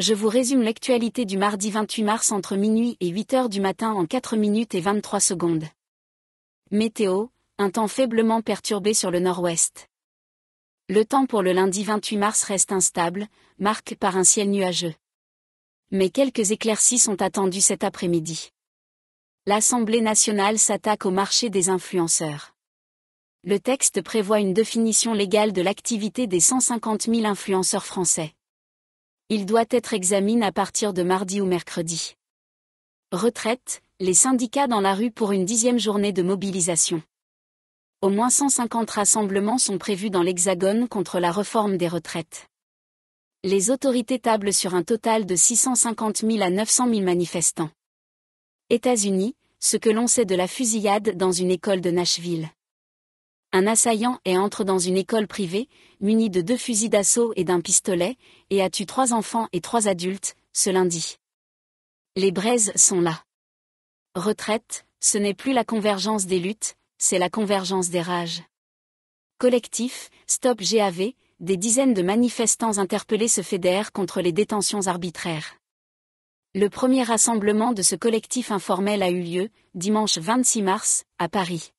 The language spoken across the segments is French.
Je vous résume l'actualité du mardi 28 mars entre minuit et 8 heures du matin en 4 minutes et 23 secondes. Météo, un temps faiblement perturbé sur le nord-ouest. Le temps pour le lundi 28 mars reste instable, marqué par un ciel nuageux. Mais quelques éclaircies sont attendues cet après-midi. L'Assemblée nationale s'attaque au marché des influenceurs. Le texte prévoit une définition légale de l'activité des 150 000 influenceurs français. Il doit être examiné à partir de mardi ou mercredi. Retraite, les syndicats dans la rue pour une dixième journée de mobilisation. Au moins 150 rassemblements sont prévus dans l'Hexagone contre la réforme des retraites. Les autorités tablent sur un total de 650 000 à 900 000 manifestants. États-Unis, ce que l'on sait de la fusillade dans une école de Nashville un assaillant est entre dans une école privée, muni de deux fusils d'assaut et d'un pistolet, et a tué trois enfants et trois adultes, ce lundi. Les braises sont là. Retraite, ce n'est plus la convergence des luttes, c'est la convergence des rages. Collectif, Stop GAV, des dizaines de manifestants interpellés se fédèrent contre les détentions arbitraires. Le premier rassemblement de ce collectif informel a eu lieu, dimanche 26 mars, à Paris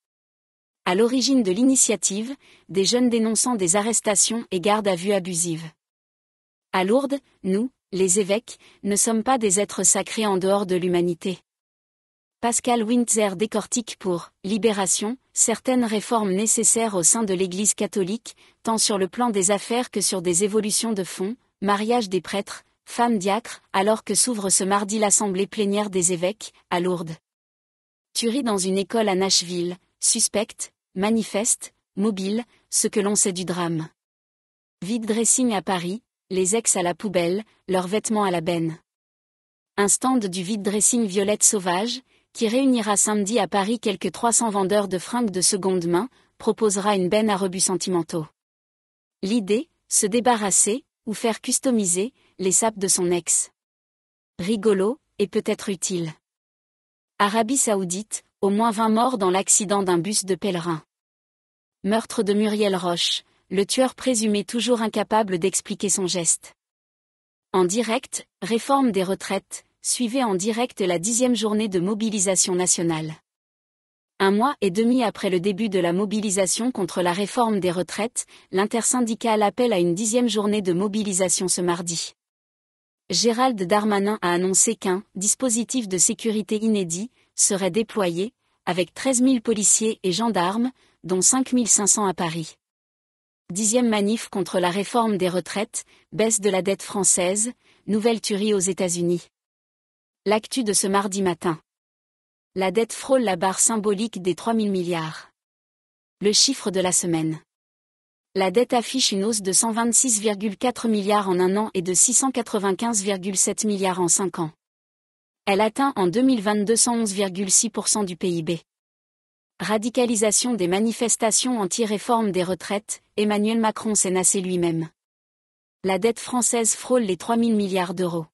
à l'origine de l'initiative, des jeunes dénonçant des arrestations et gardes à vue abusives. À Lourdes, nous, les évêques, ne sommes pas des êtres sacrés en dehors de l'humanité. Pascal Wintzer décortique pour Libération certaines réformes nécessaires au sein de l'Église catholique, tant sur le plan des affaires que sur des évolutions de fond, mariage des prêtres, femmes diacres, alors que s'ouvre ce mardi l'assemblée plénière des évêques, à Lourdes. ris dans une école à Nashville, suspecte, manifeste, mobile, ce que l'on sait du drame. Vide dressing à Paris, les ex à la poubelle, leurs vêtements à la benne. Un stand du vide dressing Violette Sauvage, qui réunira samedi à Paris quelques 300 vendeurs de fringues de seconde main, proposera une benne à rebuts sentimentaux. L'idée, se débarrasser, ou faire customiser, les sapes de son ex. Rigolo, et peut-être utile. Arabie Saoudite, au moins 20 morts dans l'accident d'un bus de pèlerins. Meurtre de Muriel Roche, le tueur présumé toujours incapable d'expliquer son geste. En direct, réforme des retraites, suivez en direct la dixième journée de mobilisation nationale. Un mois et demi après le début de la mobilisation contre la réforme des retraites, l'intersyndicale appelle à une dixième journée de mobilisation ce mardi. Gérald Darmanin a annoncé qu'un dispositif de sécurité inédit serait déployé, avec 13 000 policiers et gendarmes, dont 5500 à Paris. Dixième manif contre la réforme des retraites, baisse de la dette française, nouvelle tuerie aux États-Unis. L'actu de ce mardi matin. La dette frôle la barre symbolique des 3 000 milliards. Le chiffre de la semaine. La dette affiche une hausse de 126,4 milliards en un an et de 695,7 milliards en cinq ans. Elle atteint en 2022 111,6% du PIB. Radicalisation des manifestations anti-réforme des retraites, Emmanuel Macron s'est nassé lui-même. La dette française frôle les 3 000 milliards d'euros.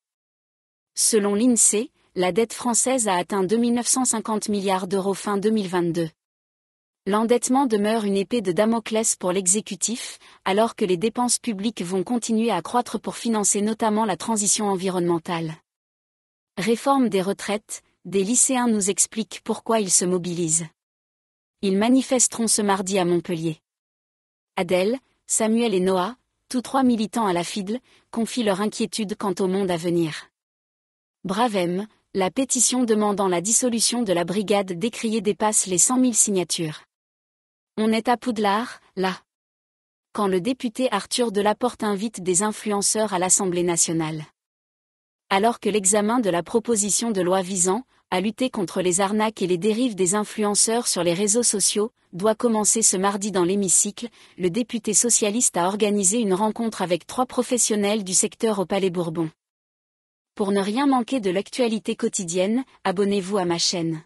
Selon l'INSEE, la dette française a atteint 2 950 milliards d'euros fin 2022. L'endettement demeure une épée de Damoclès pour l'exécutif, alors que les dépenses publiques vont continuer à croître pour financer notamment la transition environnementale. Réforme des retraites, des lycéens nous expliquent pourquoi ils se mobilisent. Ils manifesteront ce mardi à Montpellier. Adèle, Samuel et Noah, tous trois militants à la FIDL, confient leur inquiétude quant au monde à venir. Bravem, la pétition demandant la dissolution de la brigade décriée dépasse les cent 000 signatures. On est à Poudlard, là. Quand le député Arthur Delaporte invite des influenceurs à l'Assemblée nationale. Alors que l'examen de la proposition de loi visant, à lutter contre les arnaques et les dérives des influenceurs sur les réseaux sociaux, doit commencer ce mardi dans l'hémicycle, le député socialiste a organisé une rencontre avec trois professionnels du secteur au Palais Bourbon. Pour ne rien manquer de l'actualité quotidienne, abonnez-vous à ma chaîne.